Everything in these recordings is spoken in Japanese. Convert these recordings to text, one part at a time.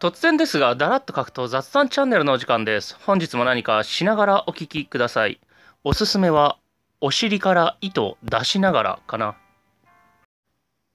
突然ですが、だらっと書くと雑談チャンネルのお時間です。本日も何かしながらお聞きください。おすすめは、お尻から糸を出しながらかな。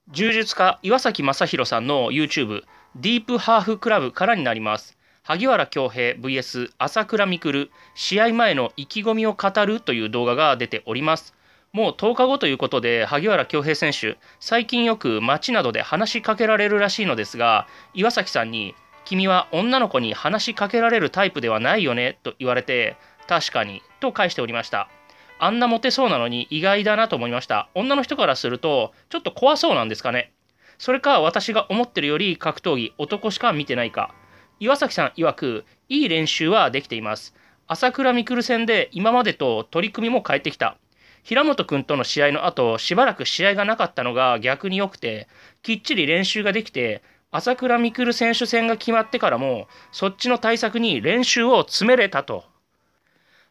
柔術家岩崎正宏さんの YouTube、ディープハーフクラブからになります。萩原恭平 VS 朝倉未来、試合前の意気込みを語るという動画が出ております。もう10日後ということで、萩原恭平選手、最近よく街などで話しかけられるらしいのですが、岩崎さんに、君は女の子に話しかけられるタイプではないよねと言われて確かにと返しておりましたあんなモテそうなのに意外だなと思いました女の人からするとちょっと怖そうなんですかねそれか私が思ってるより格闘技男しか見てないか岩崎さん曰くいい練習はできています朝倉未来戦で今までと取り組みも変えてきた平本君との試合の後しばらく試合がなかったのが逆に良くてきっちり練習ができて朝倉未来選手戦が決まってからも、そっちの対策に練習を詰めれたと。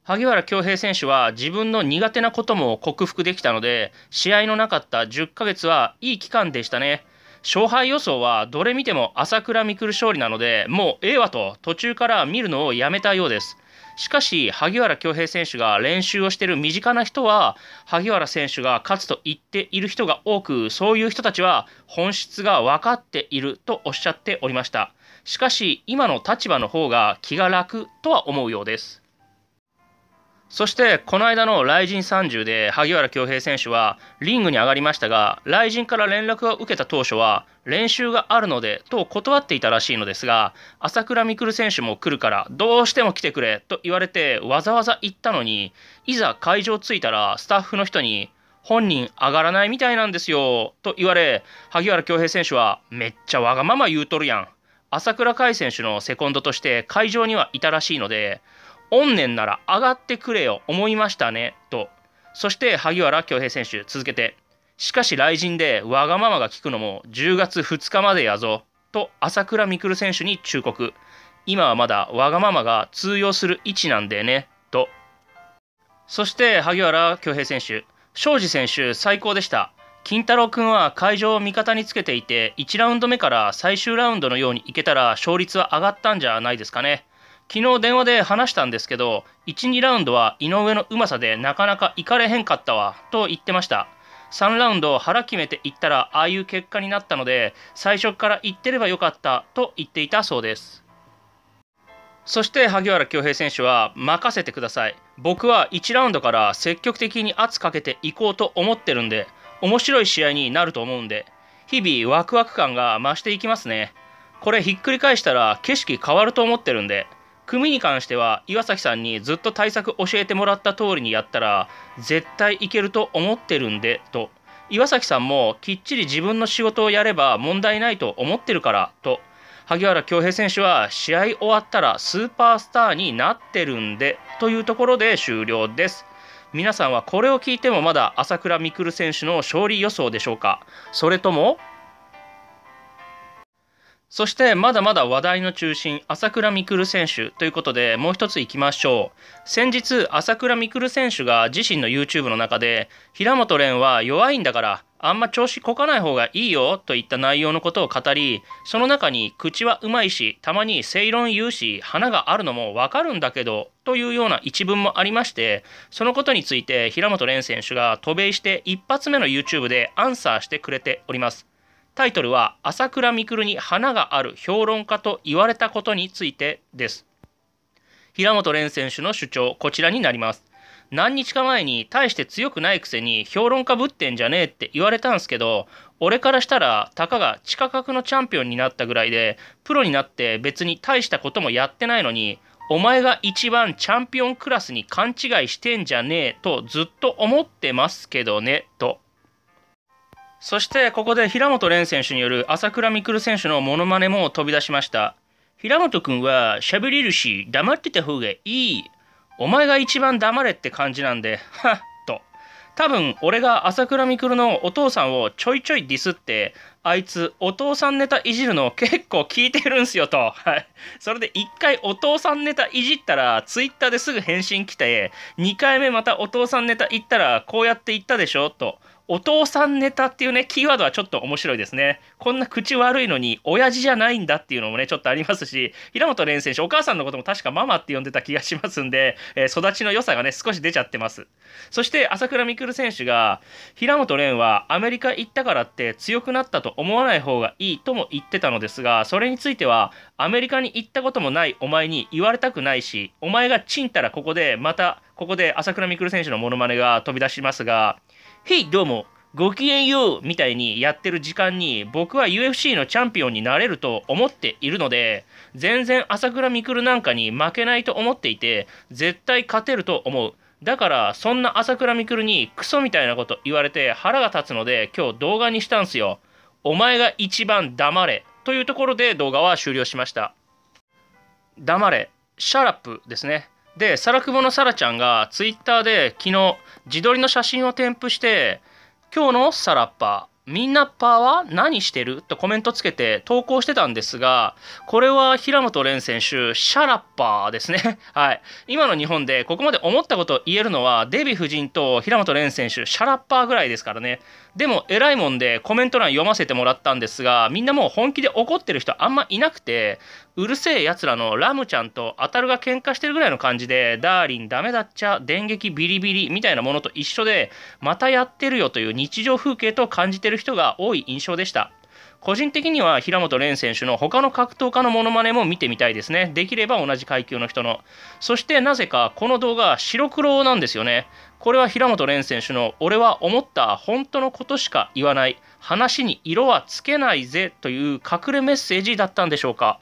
萩原恭平選手は自分の苦手なことも克服できたので、試合のなかった10ヶ月はいい期間でしたね。勝敗予想はどれ見ても朝倉未来勝利なので、もうええわと途中から見るのをやめたようです。しかし萩原恭平選手が練習をしている身近な人は萩原選手が勝つと言っている人が多くそういう人たちは本質が分かっているとおっしゃっておりましたしかし今の立場の方が気が楽とは思うようですそしてこの間の雷神30で萩原恭平選手はリングに上がりましたが雷神から連絡を受けた当初は練習があるのでと断っていたらしいのですが朝倉未来選手も来るからどうしても来てくれと言われてわざわざ行ったのにいざ会場着いたらスタッフの人に本人上がらないみたいなんですよと言われ萩原恭平選手はめっちゃわがまま言うとるやん朝倉海選手のセコンドとして会場にはいたらしいので怨念なら上がってくれよ思いましたねとそして萩原恭平選手続けてしかし雷陣でわがままが聞くのも10月2日までやぞと朝倉未来選手に忠告今はまだわがままが通用する位置なんでねとそして萩原恭平選手庄司選手最高でした金太郎君は会場を味方につけていて1ラウンド目から最終ラウンドのようにいけたら勝率は上がったんじゃないですかね昨日電話で話したんですけど12ラウンドは井上のうまさでなかなかいかれへんかったわと言ってました3ラウンド腹決めていったらああいう結果になったので最初から言ってればよかったと言っていたそうですそして萩原恭平選手は任せてください僕は1ラウンドから積極的に圧かけていこうと思ってるんで面白い試合になると思うんで日々ワクワク感が増していきますねこれひっくり返したら景色変わると思ってるんで組に関しては岩崎さんにずっと対策教えてもらった通りにやったら絶対いけると思ってるんでと岩崎さんもきっちり自分の仕事をやれば問題ないと思ってるからと萩原恭平選手は試合終わったらスーパースターになってるんでというところで終了です皆さんはこれを聞いてもまだ朝倉未来選手の勝利予想でしょうかそれともそしてまだまだ話題の中心朝倉未来選手ということでもう一ついきましょう先日朝倉未来選手が自身の YouTube の中で平本蓮は弱いんだからあんま調子こかない方がいいよといった内容のことを語りその中に口はうまいしたまに正論言うし花があるのもわかるんだけどというような一文もありましてそのことについて平本蓮選手が渡米して一発目の YouTube でアンサーしてくれておりますタイトルは「朝倉未来に花がある評論家と言われたことについて」です平本蓮選手の主張こちらになります何日か前に大して強くないくせに評論家ぶってんじゃねえって言われたんすけど俺からしたらたかが地下格のチャンピオンになったぐらいでプロになって別に大したこともやってないのにお前が一番チャンピオンクラスに勘違いしてんじゃねえとずっと思ってますけどねとそしてここで平本蓮選手による朝倉未来選手のモノマネも飛び出しました平本君は喋れるし黙ってた方がいいお前が一番黙れって感じなんではっと多分俺が朝倉未来のお父さんをちょいちょいディスってあいつお父さんネタいじるの結構聞いてるんすよと、はい、それで1回お父さんネタいじったら Twitter ですぐ返信来て2回目またお父さんネタ言ったらこうやって言ったでしょと。お父さんネタっていうね、キーワードはちょっと面白いですね。こんな口悪いのに、親父じゃないんだっていうのもね、ちょっとありますし、平本蓮選手、お母さんのことも確かママって呼んでた気がしますんで、えー、育ちの良さがね、少し出ちゃってます。そして、朝倉未来選手が、平本蓮はアメリカ行ったからって強くなったと思わない方がいいとも言ってたのですが、それについては、アメリカに行ったこともないお前に言われたくないし、お前がちんたらここで、また、ここで朝倉未来選手のモノマネが飛び出しますが、「へいどうもごきげんよう」みたいにやってる時間に僕は UFC のチャンピオンになれると思っているので全然朝倉未来なんかに負けないと思っていて絶対勝てると思う。だからそんな朝倉未来にクソみたいなこと言われて腹が立つので今日動画にしたんすよ。お前が一番黙れというところで動画は終了しました。黙れ、シャラップですね。でサラクボのサラちゃんがツイッターで昨日自撮りの写真を添付して「今日のサラッパみんなパーは何してる?」とコメントつけて投稿してたんですがこれは平本蓮選手シャラッパーですね はい今の日本でここまで思ったことを言えるのはデヴィ夫人と平本蓮選手シャラッパーぐらいですからねでも偉いもんでコメント欄読ませてもらったんですがみんなもう本気で怒ってる人あんまいなくてうるせえやつらのラムちゃんとアタルが喧嘩してるぐらいの感じで「ダーリンダメだっちゃ電撃ビリビリ」みたいなものと一緒でまたやってるよという日常風景と感じてる人が多い印象でした。個人的には平本蓮選手の他の格闘家のものまねも見てみたいですね。できれば同じ階級の人の。そしてなぜかこの動画白黒なんですよね。これは平本蓮選手の俺は思った本当のことしか言わない話に色はつけないぜという隠れメッセージだったんでしょうか。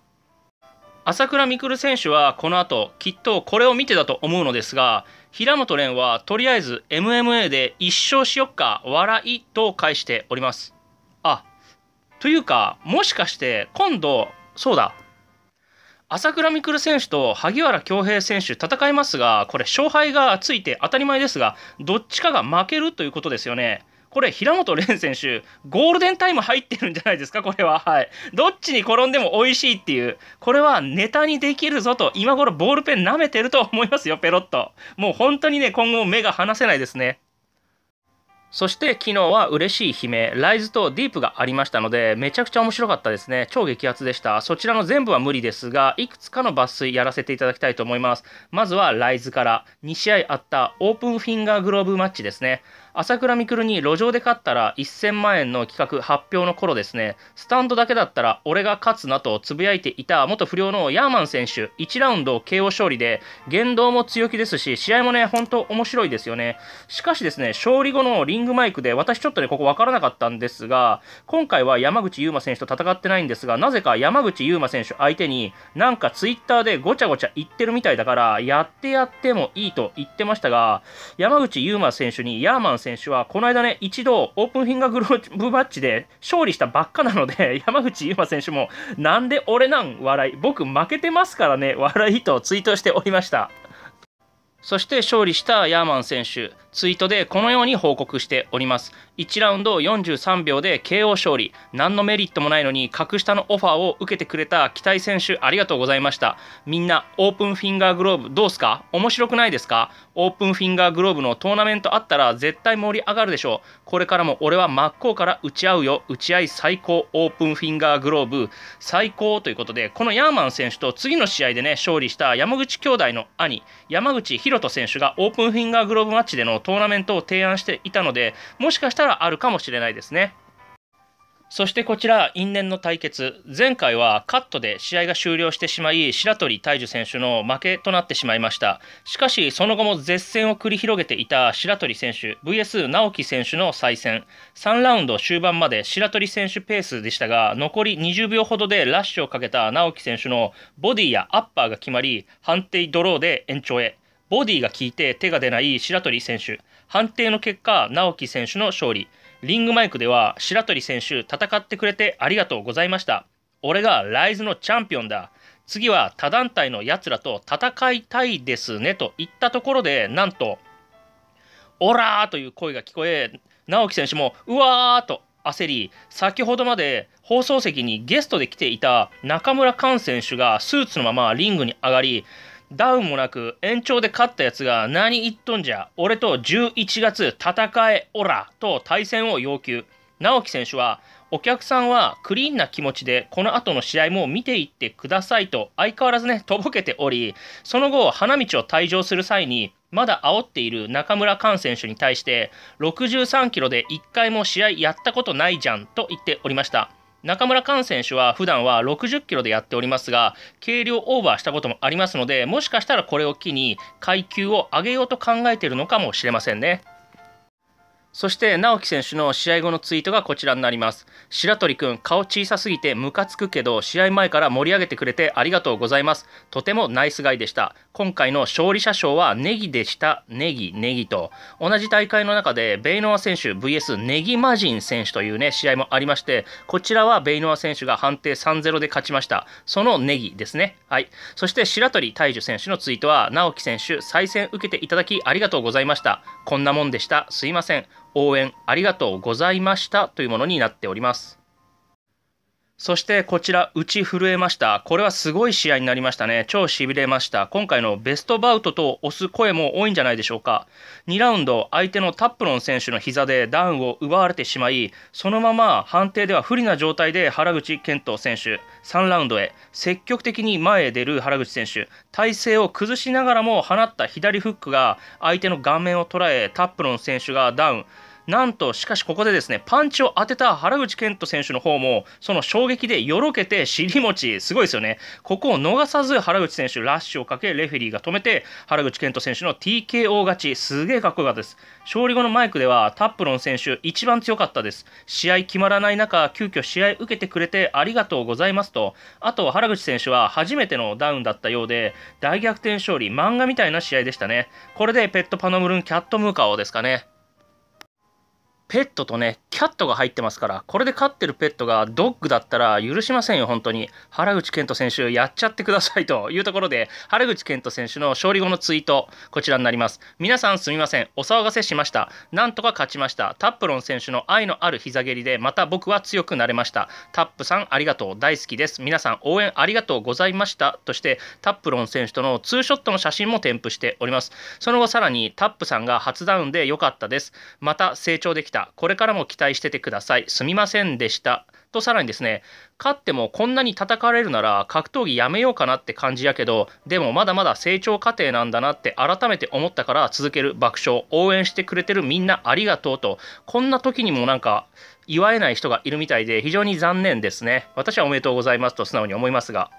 朝倉未来選手はこの後きっとこれを見てだと思うのですが平本蓮はとりあえず MMA で一勝しよっか笑いと返しておりますあというかもしかして今度そうだ朝倉未来選手と萩原恭平選手戦いますがこれ勝敗がついて当たり前ですがどっちかが負けるということですよね。これ平本蓮選手ゴールデンタイム入ってるんじゃないですかこれははいどっちに転んでも美味しいっていうこれはネタにできるぞと今頃ボールペン舐めてると思いますよペロッともう本当にね今後目が離せないですねそして昨日は嬉しい悲鳴、ライズとディープがありましたので、めちゃくちゃ面白かったですね。超激アツでした。そちらの全部は無理ですが、いくつかの抜粋やらせていただきたいと思います。まずはライズから2試合あったオープンフィンガーグローブマッチですね。朝倉未来に路上で勝ったら1000万円の企画発表の頃ですねスタンドだけだったら俺が勝つなとつぶやいていた元不良のヤーマン選手1ラウンド KO 勝利で言動も強気ですし試合もね本当面白いですよねしかしですね勝利後のリングマイクで私ちょっとねここ分からなかったんですが今回は山口優馬選手と戦ってないんですがなぜか山口優馬選手相手になんかツイッターでごちゃごちゃ言ってるみたいだからやってやってもいいと言ってましたが山口優馬選手にヤーマン選手は、この間ね、一度、オープンフィンガーグローブバッチで勝利したばっかなので、山口優真選手も、なんで俺なん笑い、僕負けてますからね、笑いとツイートしておりました。そして勝利したヤーマン選手、ツイートでこのように報告しております。1ラウンド43秒で KO 勝利。何のメリットもないのに格下のオファーを受けてくれた期待選手ありがとうございました。みんなオープンフィンガーグローブどうすか面白くないですかオープンフィンガーグローブのトーナメントあったら絶対盛り上がるでしょう。これからも俺は真っ向から打ち合うよ。打ち合い最高。オープンフィンガーグローブ最高ということで、このヤーマン選手と次の試合でね、勝利した山口兄弟の兄、山口博人選手がオープンフィンガーグローブマッチでのトーナメントを提案していたのでもしかしたらあるかもしれないですね。そしてこちら、因縁の対決、前回はカットで試合が終了してしまい、白鳥大樹選手の負けとなってしまいました。しかし、その後も絶戦を繰り広げていた白鳥選手、VS 直樹選手の再戦、3ラウンド終盤まで白鳥選手ペースでしたが、残り20秒ほどでラッシュをかけた直樹選手のボディやアッパーが決まり、判定ドローで延長へ。ボディが効いて手が出ない白鳥選手、判定の結果、直樹選手の勝利。リングマイクでは白鳥選手戦ってくれてありがとうございました俺がライズのチャンピオンだ次は他団体のやつらと戦いたいですねと言ったところでなんと「オラー!」という声が聞こえ直樹選手も「うわー!」と焦り先ほどまで放送席にゲストで来ていた中村寛選手がスーツのままリングに上がりダウンもなく延長で勝ったやつが何言っとんじゃ俺と11月戦えおらと対戦を要求直樹選手はお客さんはクリーンな気持ちでこの後の試合も見ていってくださいと相変わらずねとぼけておりその後花道を退場する際にまだ煽っている中村寛選手に対して63キロで1回も試合やったことないじゃんと言っておりました。中村寛選手は普段は60キロでやっておりますが軽量オーバーしたこともありますのでもしかしたらこれを機に階級を上げようと考えているのかもしれませんね。そして直樹選手の試合後のツイートがこちらになります白鳥くん顔小さすぎてムカつくけど試合前から盛り上げてくれてありがとうございますとてもナイスガイでした今回の勝利者賞はネギでしたネギネギと同じ大会の中でベイノア選手 VS ネギマジン選手というね試合もありましてこちらはベイノア選手が判定3-0で勝ちましたそのネギですねはいそして白鳥大樹選手のツイートは直樹選手再選受けていただきありがとうございましたこんなもんでしたすいません応援ありがとうございましたというものになっておりますそしてこちら、打ち震えました。これはすごい試合になりましたね。超痺れました。今回のベストバウトと押す声も多いんじゃないでしょうか。2ラウンド、相手のタップロン選手の膝でダウンを奪われてしまい、そのまま判定では不利な状態で原口健人選手、3ラウンドへ、積極的に前へ出る原口選手、体勢を崩しながらも放った左フックが相手の顔面を捉え、タップロン選手がダウン。なんとしかしここでですねパンチを当てた原口健人選手の方もその衝撃でよろけて尻餅すごいですよねここを逃さず原口選手ラッシュをかけレフェリーが止めて原口健人選手の TKO 勝ちすげえかっこよかったです勝利後のマイクではタップロン選手一番強かったです試合決まらない中急遽試合受けてくれてありがとうございますとあと原口選手は初めてのダウンだったようで大逆転勝利漫画みたいな試合でしたねこれでペットパノムルンキャットムーカオですかねペットとね、キャットが入ってますから、これで飼ってるペットがドッグだったら許しませんよ、本当に。原口健人選手、やっちゃってくださいというところで、原口健人選手の勝利後のツイート、こちらになります。皆さんすみません、お騒がせしました。なんとか勝ちました。タップロン選手の愛のある膝蹴りで、また僕は強くなれました。タップさん、ありがとう、大好きです。皆さん、応援ありがとうございました。として、タップロン選手とのツーショットの写真も添付しております。その後、さらに、タップさんが初ダウンで良かったです。また成長できた。。これからも期待しててください。すみませんでした。とさらにですね、勝ってもこんなに叩かれるなら格闘技やめようかなって感じやけど、でもまだまだ成長過程なんだなって改めて思ったから続ける爆笑、応援してくれてるみんなありがとうと、こんな時にもなんか祝えない人がいるみたいで非常に残念ですね。私はおめでとうございますと素直に思いますが。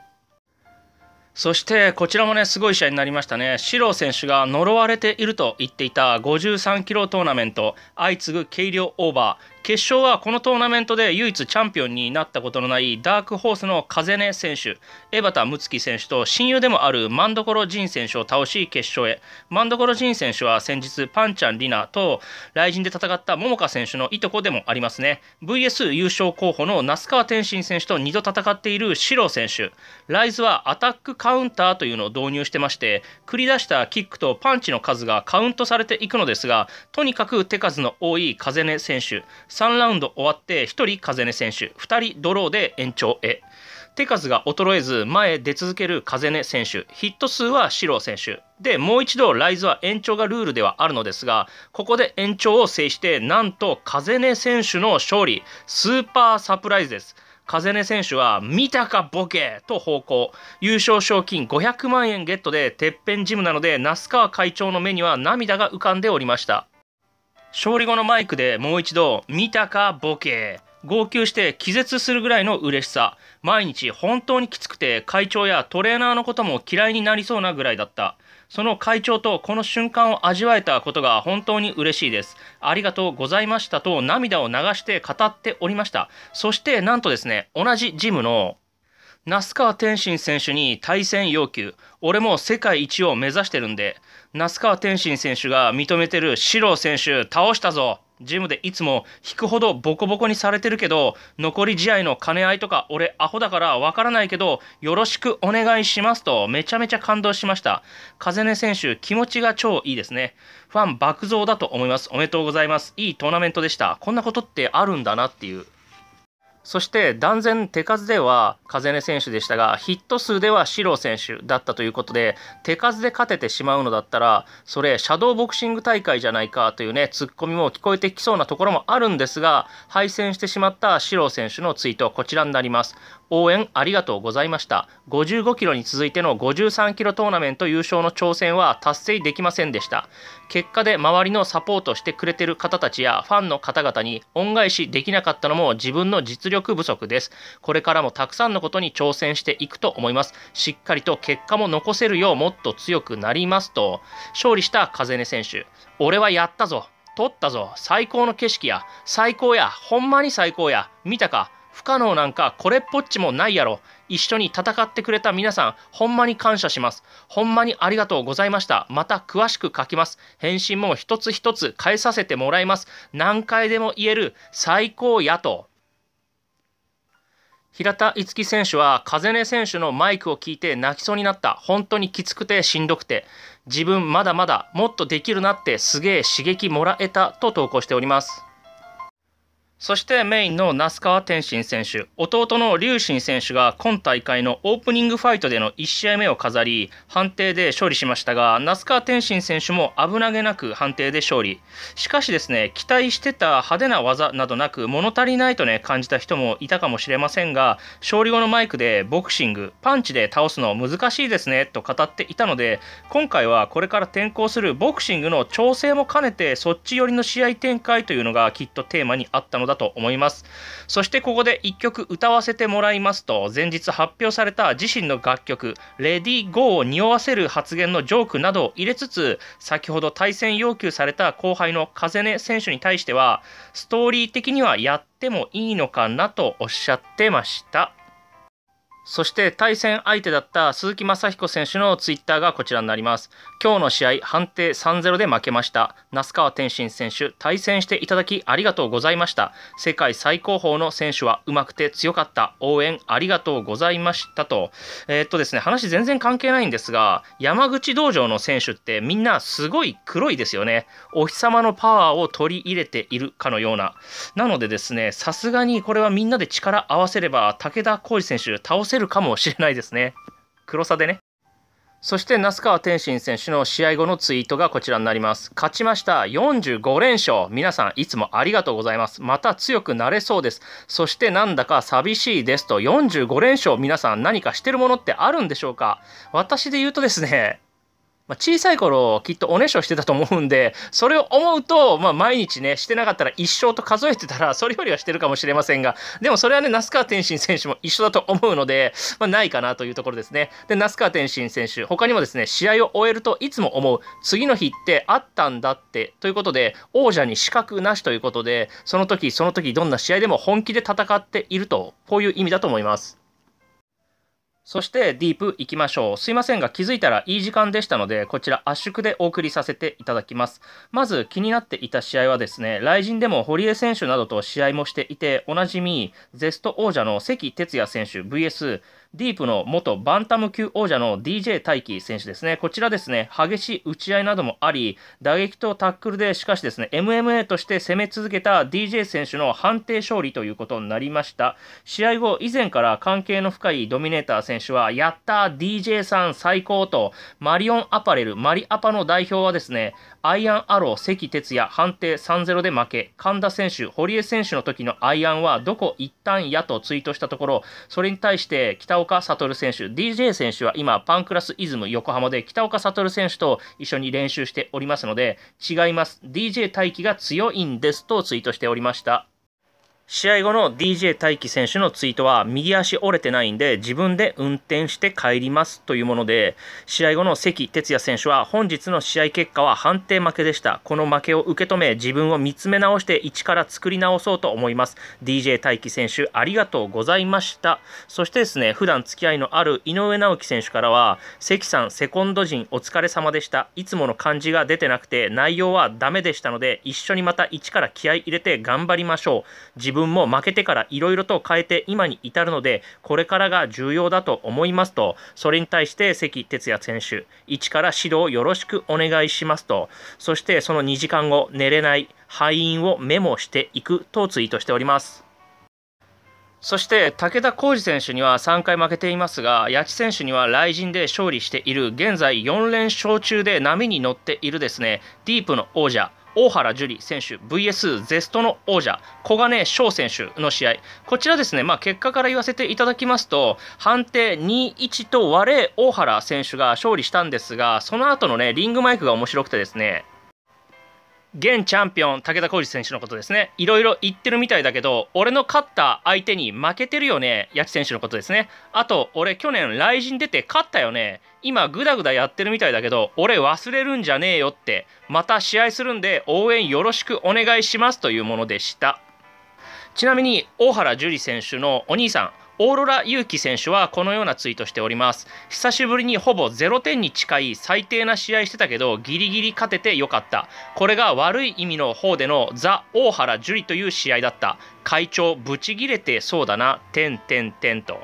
そしてこちらもねすごい試合になりましたねシロー選手が呪われていると言っていた53キロトーナメント相次ぐ軽量オーバー決勝はこのトーナメントで唯一チャンピオンになったことのないダークホースの風根選手、江端睦月選手と親友でもある万所仁選手を倒し決勝へ。万所仁選手は先日パンちゃんリナと来陣で戦った桃香選手のいとこでもありますね。VS 優勝候補の那須川天心選手と2度戦っているシロ選手。ライズはアタックカウンターというのを導入してまして、繰り出したキックとパンチの数がカウントされていくのですが、とにかく手数の多い風根選手、3ラウンド終わって1人風音選手2人ドローで延長へ手数が衰えず前へ出続ける風音選手ヒット数は四郎選手でもう一度ライズは延長がルールではあるのですがここで延長を制してなんと風音選手の勝利スーパーサプライズです風音選手は見たかボケと方向優勝賞金500万円ゲットでてっぺんジムなので那須川会長の目には涙が浮かんでおりました勝利後のマイクでもう一度「見たかボケ」号泣して気絶するぐらいの嬉しさ毎日本当にきつくて会長やトレーナーのことも嫌いになりそうなぐらいだったその会長とこの瞬間を味わえたことが本当に嬉しいですありがとうございましたと涙を流して語っておりましたそしてなんとですね同じジムの那須川天心選手に対戦要求俺も世界一を目指してるんで那須川天心選手が認めてる四郎選手倒したぞジムでいつも引くほどボコボコにされてるけど残り試合の兼ね合いとか俺アホだからわからないけどよろしくお願いしますとめちゃめちゃ感動しました風根選手気持ちが超いいですねファン爆増だと思いますおめでとうございますいいトーナメントでしたこんなことってあるんだなっていうそして断然手数では風根選手でしたがヒット数では四郎選手だったということで手数で勝ててしまうのだったらそれシャドーボクシング大会じゃないかというねツッコミも聞こえてきそうなところもあるんですが敗戦してしまった四郎選手のツイートはこちらになります応援ありがとうございました55キロに続いての53キロトーナメント優勝の挑戦は達成できませんでした結果で周りのサポートしてくれてる方たちやファンの方々に恩返しできなかったのも自分の実力不足ですこれからもたくさんのことに挑戦していくと思いますしっかりと結果も残せるようもっと強くなりますと勝利した風根選手俺はやったぞ取ったぞ最高の景色や最高やほんまに最高や見たか不可能なんかこれっぽっちもないやろ一緒に戦ってくれた皆さんほんまに感謝しますほんまにありがとうございましたまた詳しく書きます返信も一つ一つ返させてもらいます何回でも言える最高やと平田樹樹選手は風音選手のマイクを聞いて泣きそうになった本当にきつくてしんどくて自分まだまだもっとできるなってすげえ刺激もらえたと投稿しておりますそしてメインの那須川天心選手、弟の龍心選手が今大会のオープニングファイトでの1試合目を飾り、判定で勝利しましたが、那須川天心選手も危なげなく判定で勝利。しかしですね、期待してた派手な技などなく、物足りないとね、感じた人もいたかもしれませんが、勝利後のマイクでボクシング、パンチで倒すの難しいですねと語っていたので、今回はこれから転向するボクシングの調整も兼ねて、そっち寄りの試合展開というのがきっとテーマにあったのだだと思いますそしてここで1曲歌わせてもらいますと前日発表された自身の楽曲「レディーゴーを匂わせる発言のジョークなどを入れつつ先ほど対戦要求された後輩の風根選手に対してはストーリー的にはやってもいいのかなとおっしゃってました。そして対戦相手だった鈴木雅彦選手のツイッターがこちらになります。今日の試合、判定3-0で負けました。那須川天心選手、対戦していただきありがとうございました。世界最高峰の選手は上手くて強かった。応援ありがとうございましたと。えー、っとですね、話全然関係ないんですが、山口道場の選手ってみんなすごい黒いですよね。お日様のパワーを取り入れているかのような。なのでですね、さすがにこれはみんなで力合わせれば、武田浩二選手倒せせるかもしれないですね。黒さでね。そして那須川天心選手の試合後のツイートがこちらになります。勝ちました。45連勝。皆さんいつもありがとうございます。また強くなれそうです。そしてなんだか寂しいですと45連勝。皆さん何かしてるものってあるんでしょうか私で言うとですね、まあ、小さい頃きっとおねしょしてたと思うんで それを思うと、まあ、毎日ねしてなかったら一生と数えてたら それよりはしてるかもしれませんがでもそれはね那須川天心選手も一緒だと思うので、まあ、ないかなというところですねで那須川天心選手他にもですね試合を終えるといつも思う次の日ってあったんだってということで王者に資格なしということでその時その時どんな試合でも本気で戦っているとこういう意味だと思います。そしてディープいきましょう。すいませんが気づいたらいい時間でしたので、こちら圧縮でお送りさせていただきます。まず気になっていた試合はですね、来陣でも堀江選手などと試合もしていて、おなじみゼスト王者の関哲也選手 VS ディープの元バンタム級王者の DJ 大輝選手ですね、こちらですね、激しい打ち合いなどもあり、打撃とタックルで、しかしですね、MMA として攻め続けた DJ 選手の判定勝利ということになりました。試合後、以前から関係の深いドミネーター選手は、やった DJ さん最高と、マリオンアパレル、マリアパの代表はですね、アイアンアロー、関哲也、判定3-0で負け、神田選手、堀江選手の時のアイアンは、どこ一旦やとツイートしたところ、それに対して北尾岡悟選手 DJ 選手は今パンクラスイズム横浜で北岡悟選手と一緒に練習しておりますので違います DJ 大輝が強いんですとツイートしておりました試合後の DJ 大輝選手のツイートは右足折れてないんで自分で運転して帰りますというもので試合後の関哲也選手は本日の試合結果は判定負けでしたこの負けを受け止め自分を見つめ直して一から作り直そうと思います DJ 大輝選手ありがとうございましたそしてですね普段付き合いのある井上直樹選手からは関さんセコンド陣お疲れ様でしたいつもの感じが出てなくて内容はダメでしたので一緒にまた一から気合い入れて頑張りましょう自分分も負けてからいろいろと変えて今に至るのでこれからが重要だと思いますとそれに対して関哲也選手一から指導よろしくお願いしますとそしてその2時間後寝れない敗因をメモしていくとツイートしております。そして武田浩二選手には3回負けていますが八木選手には来陣で勝利している現在4連勝中で波に乗っているですねディープの王者大原樹里選手 VS ゼストの王者小金翔選手の試合こちらですね、まあ、結果から言わせていただきますと判定2-1と割れ大原選手が勝利したんですがその後のねリングマイクが面白くてですね現チャンピオン武田浩二選手のことですねいろいろ言ってるみたいだけど俺の勝った相手に負けてるよね八木選手のことですねあと俺去年来陣出て勝ったよね今グダグダやってるみたいだけど俺忘れるんじゃねえよってまた試合するんで応援よろしくお願いしますというものでしたちなみに大原樹里選手のお兄さんオーロラ勇輝選手はこのようなツイートしております久しぶりにほぼ0点に近い最低な試合してたけどギリギリ勝ててよかったこれが悪い意味の方でのザ・大原樹里という試合だった会長ブチギレてそうだな点点点と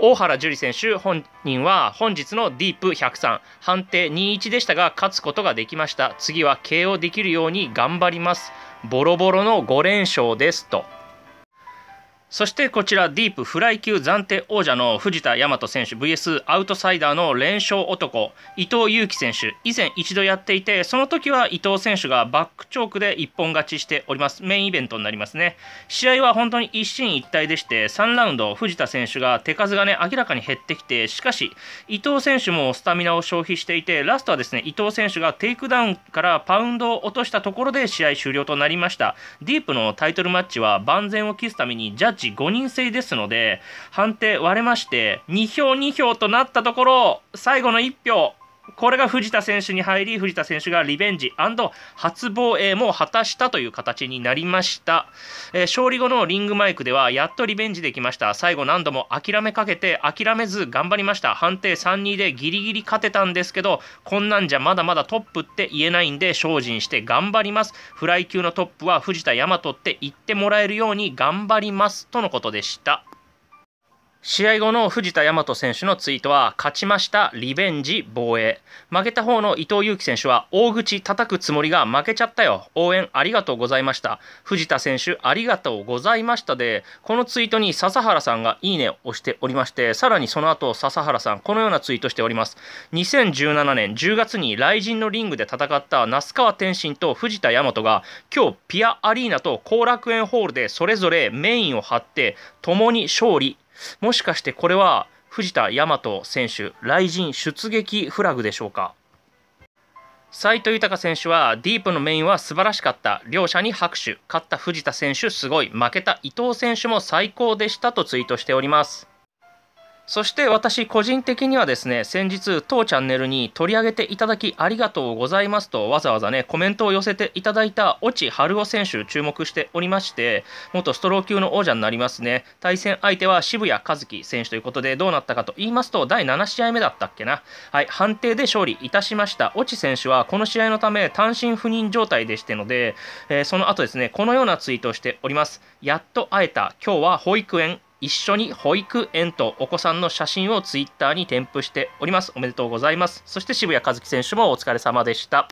大原樹里選手本人は本日のディープ103判定21でしたが勝つことができました次は KO できるように頑張りますボロボロの5連勝ですとそしてこちらディープフライ級暫定王者の藤田大和選手 VS アウトサイダーの連勝男伊藤裕樹選手以前一度やっていてその時は伊藤選手がバックチョークで一本勝ちしておりますメインイベントになりますね試合は本当に一進一退でして3ラウンド藤田選手が手数がね明らかに減ってきてしかし伊藤選手もスタミナを消費していてラストはですね伊藤選手がテイクダウンからパウンドを落としたところで試合終了となりましたディープのタイトルマッチは万全を期すためにジャッジち5人制ですので判定割れまして2票2票となったところ最後の1票これが藤田選手に入り藤田選手がリベンジ初防衛も果たしたという形になりました、えー、勝利後のリングマイクではやっとリベンジできました最後何度も諦めかけて諦めず頑張りました判定3-2でギリギリ勝てたんですけどこんなんじゃまだまだトップって言えないんで精進して頑張りますフライ級のトップは藤田大和って言ってもらえるように頑張りますとのことでした試合後の藤田大和選手のツイートは勝ちましたリベンジ防衛負けた方の伊藤祐樹選手は大口叩くつもりが負けちゃったよ応援ありがとうございました藤田選手ありがとうございましたでこのツイートに笹原さんがいいねを押しておりましてさらにその後笹原さんこのようなツイートしております2017年10月に雷神のリングで戦った那須川天心と藤田大和が今日ピアアリーナと後楽園ホールでそれぞれメインを張って共に勝利もしかしてこれは藤田大和選手来陣出撃フラグでしょうか斉藤豊選手はディープのメインは素晴らしかった両者に拍手勝った藤田選手すごい負けた伊藤選手も最高でしたとツイートしておりますそして私個人的にはですね先日当チャンネルに取り上げていただきありがとうございますとわざわざねコメントを寄せていただいた越智春夫選手注目しておりまして元ストロー級の王者になりますね対戦相手は渋谷和樹選手ということでどうなったかと言いますと第7試合目だったっけなはい判定で勝利いたしました越智選手はこの試合のため単身赴任状態でしてので、えー、その後ですねこのようなツイートをしておりますやっと会えた今日は保育園一緒に保育園とお子さんの写真をツイッターに添付しておりますおめでとうございますそして渋谷和樹選手もお疲れ様でした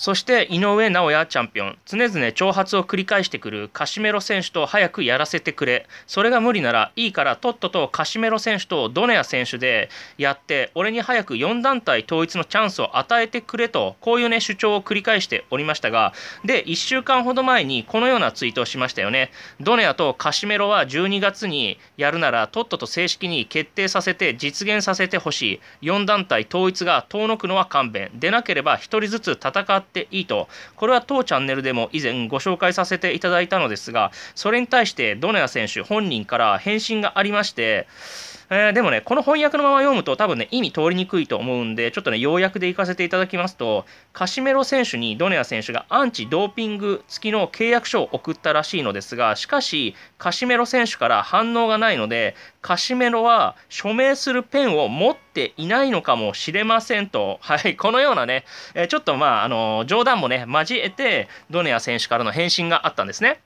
そして井上尚弥チャンピオン常々挑発を繰り返してくるカシメロ選手と早くやらせてくれそれが無理ならいいからとっととカシメロ選手とドネア選手でやって俺に早く4団体統一のチャンスを与えてくれとこういうね主張を繰り返しておりましたがで1週間ほど前にこのようなツイートをしましたよねドネアとカシメロは12月にやるならとっとと正式に決定させて実現させてほしい4団体統一が遠のくのは勘弁でなければ1人ずつ戦ってっていいとこれは当チャンネルでも以前ご紹介させていただいたのですがそれに対してドネア選手本人から返信がありましてえー、でもね、この翻訳のまま読むと多分ね、意味通りにくいと思うんで、ちょっとね、要約でいかせていただきますと、カシメロ選手にドネア選手がアンチドーピング付きの契約書を送ったらしいのですが、しかし、カシメロ選手から反応がないので、カシメロは署名するペンを持っていないのかもしれませんと、はい、このようなね、えちょっとまあ、あの冗談もね、交えて、ドネア選手からの返信があったんですね。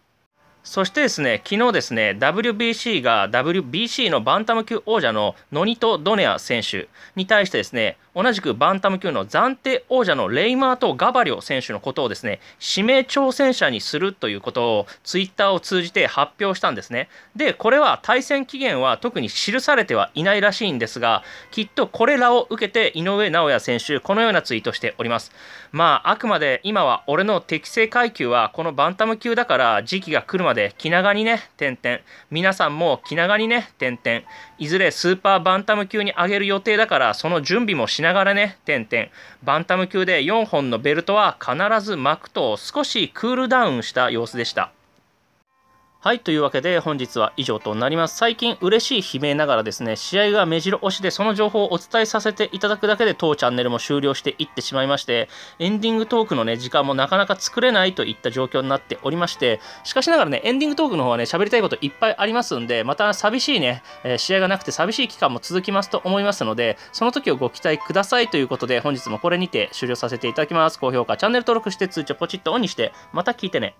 そしてですね昨日ですね WBC が WBC のバンタム級王者のノニト・ドネア選手に対してですね同じくバンタム級の暫定王者のレイマーとガバリオ選手のことをですね指名挑戦者にするということをツイッターを通じて発表したんですねでこれは対戦期限は特に記されてはいないらしいんですがきっとこれらを受けて井上尚弥選手このようなツイートしておりますまああくまで今は俺の適正階級はこのバンタム級だから時期が来るまで気長にね点々皆さんも気長にね点々いずれスーパーバンタム級に上げる予定だからその準備もしながらね、点々、バンタム級で4本のベルトは必ず巻くと少しクールダウンした様子でした。はい、というわけで本日は以上となります。最近嬉しい悲鳴ながらですね、試合が目白押しでその情報をお伝えさせていただくだけで当チャンネルも終了していってしまいまして、エンディングトークのね、時間もなかなか作れないといった状況になっておりまして、しかしながらね、エンディングトークの方はね、喋りたいこといっぱいありますんで、また寂しいね、え試合がなくて寂しい期間も続きますと思いますので、その時をご期待くださいということで、本日もこれにて終了させていただきます。高評価、チャンネル登録して通知をポチッとオンにして、また聞いてね。